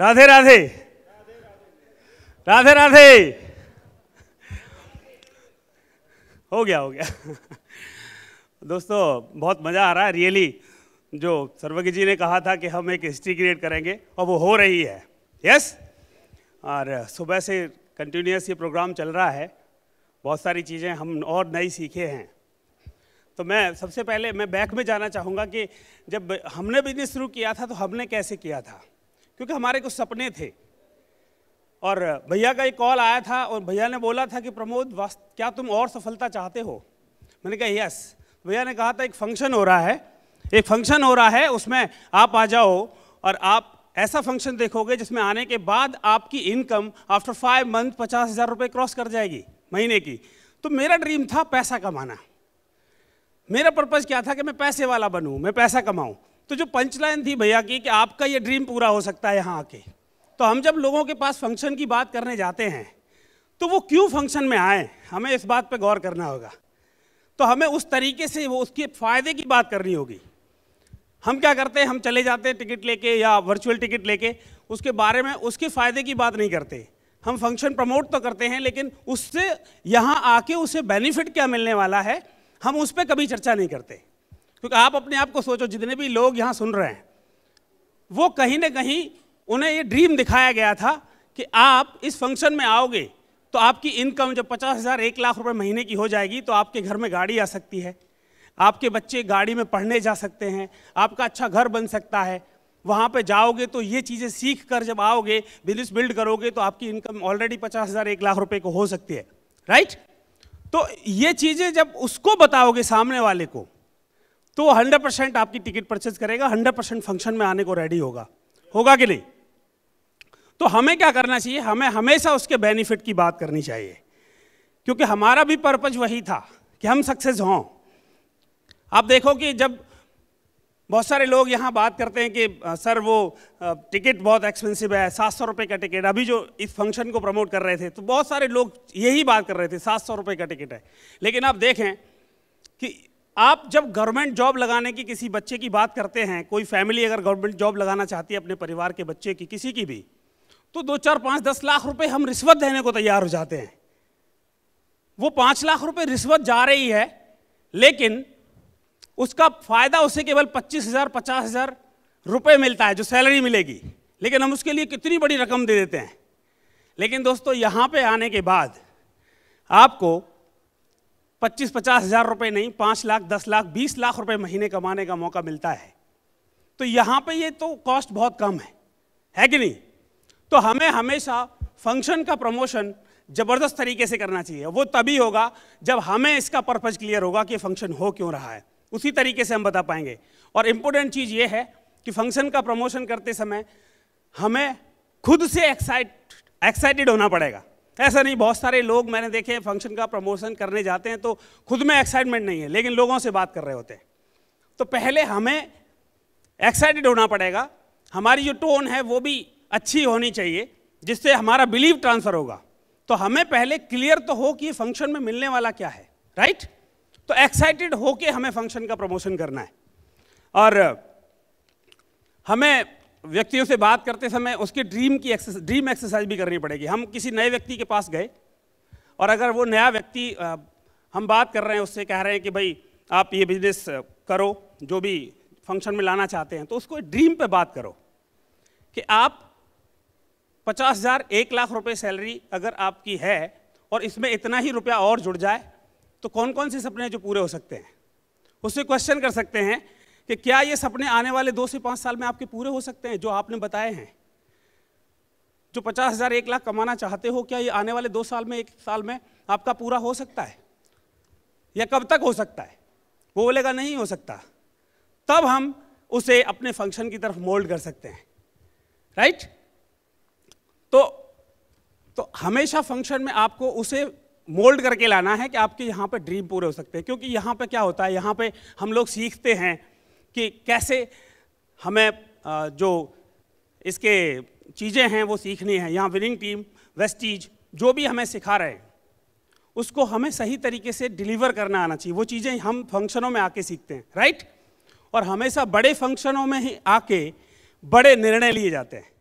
राधे राधे राधे राधे हो गया हो गया दोस्तों बहुत मज़ा आ रहा है रियली जो सर्वज्ञ जी ने कहा था कि हम एक हिस्ट्री क्रिएट करेंगे और वो हो रही है यस और सुबह से कंटिन्यूस ये प्रोग्राम चल रहा है बहुत सारी चीज़ें हम और नई सीखे हैं तो मैं सबसे पहले मैं बैक में जाना चाहूँगा कि जब हमने बिजनेस शुरू किया था तो हमने कैसे किया था क्योंकि हमारे कुछ सपने थे और भैया का एक कॉल आया था और भैया ने बोला था कि प्रमोद क्या तुम और सफलता चाहते हो मैंने कहा यस भैया ने कहा था एक फंक्शन हो रहा है एक फंक्शन हो रहा है उसमें आप आ जाओ और आप ऐसा फंक्शन देखोगे जिसमें आने के बाद आपकी इनकम आफ्टर फाइव मंथ पचास हज़ार रुपये क्रॉस कर जाएगी महीने की तो मेरा ड्रीम था पैसा कमाना मेरा पर्पज़ क्या था कि मैं पैसे वाला बनूँ मैं पैसा कमाऊँ तो जो पंचलाइन थी भैया की कि आपका ये ड्रीम पूरा हो सकता है यहाँ आके तो हम जब लोगों के पास फंक्शन की बात करने जाते हैं तो वो क्यों फंक्शन में आए हमें इस बात पे गौर करना होगा तो हमें उस तरीके से वो उसके फ़ायदे की बात करनी होगी हम क्या करते हैं हम चले जाते हैं टिकट लेके या वर्चुअल टिकट लेके उसके बारे में उसके फ़ायदे की बात नहीं करते हम फंक्शन प्रमोट तो करते हैं लेकिन उससे यहाँ आके उसे बेनिफिट क्या मिलने वाला है हम उस पर कभी चर्चा नहीं करते क्योंकि आप अपने आप को सोचो जितने भी लोग यहाँ सुन रहे हैं वो कहीं ना कहीं उन्हें ये ड्रीम दिखाया गया था कि आप इस फंक्शन में आओगे तो आपकी इनकम जब पचास हज़ार एक लाख रुपए महीने की हो जाएगी तो आपके घर में गाड़ी आ सकती है आपके बच्चे गाड़ी में पढ़ने जा सकते हैं आपका अच्छा घर बन सकता है वहाँ पे जाओगे तो ये चीज़ें सीख कर जब आओगे बिजनेस बिल्ड करोगे तो आपकी इनकम ऑलरेडी पचास हज़ार एक लाख रुपए को हो सकती है राइट तो ये चीज़ें जब उसको बताओगे सामने वाले को तो 100 परसेंट आपकी टिकट परचेज करेगा 100 परसेंट फंक्शन में आने को रेडी होगा होगा कि नहीं तो हमें क्या करना चाहिए हमें हमेशा उसके बेनिफिट की बात करनी चाहिए क्योंकि हमारा भी पर्पज वही था कि हम सक्सेस हों आप देखो कि जब बहुत सारे लोग यहाँ बात करते हैं कि सर वो टिकट बहुत एक्सपेंसिव है सात सौ रुपये का टिकट अभी जो इस फंक्शन को प्रमोट कर रहे थे तो बहुत सारे लोग यही बात कर रहे थे सात सौ रुपये का टिकट है लेकिन आप देखें कि आप जब गवर्नमेंट जॉब लगाने की किसी बच्चे की बात करते हैं कोई फैमिली अगर गवर्नमेंट जॉब लगाना चाहती है अपने परिवार के बच्चे की किसी की भी तो दो चार पाँच दस लाख रुपए हम रिश्वत देने को तैयार हो जाते हैं वो पाँच लाख रुपए रिश्वत जा रही है लेकिन उसका फ़ायदा उसे केवल पच्चीस हज़ार पचास हज़ार रुपये मिलता है जो सैलरी मिलेगी लेकिन हम उसके लिए कितनी बड़ी रकम दे देते हैं लेकिन दोस्तों यहाँ पे आने के बाद आपको पच्चीस पचास हज़ार रुपये नहीं पाँच लाख दस लाख बीस लाख रुपये महीने कमाने का मौका मिलता है तो यहाँ पे ये तो कॉस्ट बहुत कम है है कि नहीं तो हमें हमेशा फंक्शन का प्रमोशन ज़बरदस्त तरीके से करना चाहिए वो तभी होगा जब हमें इसका पर्पज़ क्लियर होगा कि फंक्शन हो क्यों रहा है उसी तरीके से हम बता पाएंगे और इम्पोर्टेंट चीज़ ये है कि फंक्शन का प्रमोशन करते समय हमें खुद से एक्साइट एक्साइटेड होना पड़ेगा ऐसा नहीं बहुत सारे लोग मैंने देखे फंक्शन का प्रमोशन करने जाते हैं तो खुद में एक्साइटमेंट नहीं है लेकिन लोगों से बात कर रहे होते हैं तो पहले हमें एक्साइटेड होना पड़ेगा हमारी जो टोन है वो भी अच्छी होनी चाहिए जिससे हमारा बिलीव ट्रांसफ़र होगा तो हमें पहले क्लियर तो हो कि फंक्शन में मिलने वाला क्या है राइट right? तो एक्साइटेड होके हमें फंक्शन का प्रमोशन करना है और हमें व्यक्तियों से बात करते समय उसके ड्रीम की एक्सेस, ड्रीम एक्सरसाइज भी करनी पड़ेगी हम किसी नए व्यक्ति के पास गए और अगर वो नया व्यक्ति हम बात कर रहे हैं उससे कह रहे हैं कि भाई आप ये बिजनेस करो जो भी फंक्शन में लाना चाहते हैं तो उसको ड्रीम पे बात करो कि आप पचास हज़ार एक लाख रुपए सैलरी अगर आपकी है और इसमें इतना ही रुपया और जुड़ जाए तो कौन कौन से सपने जो पूरे हो सकते हैं उससे क्वेश्चन कर सकते हैं कि क्या ये सपने आने वाले दो से पांच साल में आपके पूरे हो सकते हैं जो आपने बताए हैं जो पचास हज़ार एक लाख कमाना चाहते हो क्या ये आने वाले दो साल में एक साल में आपका पूरा हो सकता है या कब तक हो सकता है वो बोलेगा नहीं हो सकता तब हम उसे अपने फंक्शन की तरफ मोल्ड कर सकते हैं राइट तो तो हमेशा फंक्शन में आपको उसे मोल्ड करके लाना है कि आपके यहाँ पे ड्रीम पूरे हो सकते हैं क्योंकि यहाँ पे क्या होता है यहाँ पे हम लोग सीखते हैं कि कैसे हमें जो इसके चीज़ें हैं वो सीखनी है यहाँ विनिंग टीम वेस्टीज जो भी हमें सिखा रहे हैं उसको हमें सही तरीके से डिलीवर करना आना चाहिए वो चीज़ें हम फंक्शनों में आके सीखते हैं राइट और हमेशा बड़े फंक्शनों में ही आके बड़े निर्णय लिए जाते हैं